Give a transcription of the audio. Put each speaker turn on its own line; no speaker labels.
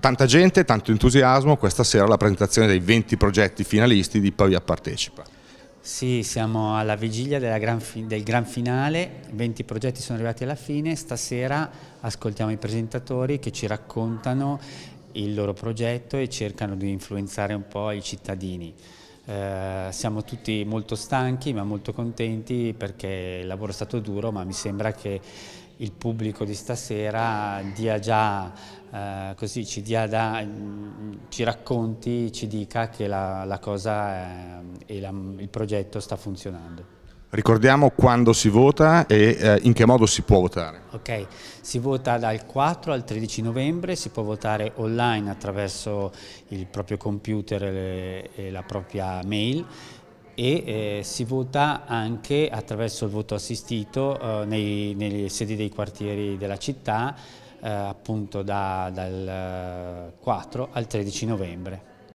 Tanta gente, tanto entusiasmo, questa sera la presentazione dei 20 progetti finalisti di Pavia
Partecipa. Sì, siamo alla vigilia gran del gran finale, 20 progetti sono arrivati alla fine, stasera ascoltiamo i presentatori che ci raccontano il loro progetto e cercano di influenzare un po' i cittadini. Eh, siamo tutti molto stanchi ma molto contenti perché il lavoro è stato duro ma mi sembra che il pubblico di stasera dia già, eh, così, ci, dia da, mm, ci, racconti, ci dica che la, la cosa e il progetto sta funzionando.
Ricordiamo quando si vota e eh, in che modo si può votare.
Ok, si vota dal 4 al 13 novembre, si può votare online attraverso il proprio computer e la propria mail e eh, si vota anche attraverso il voto assistito eh, nei, nelle sedi dei quartieri della città eh, appunto da, dal 4 eh, al 13 novembre.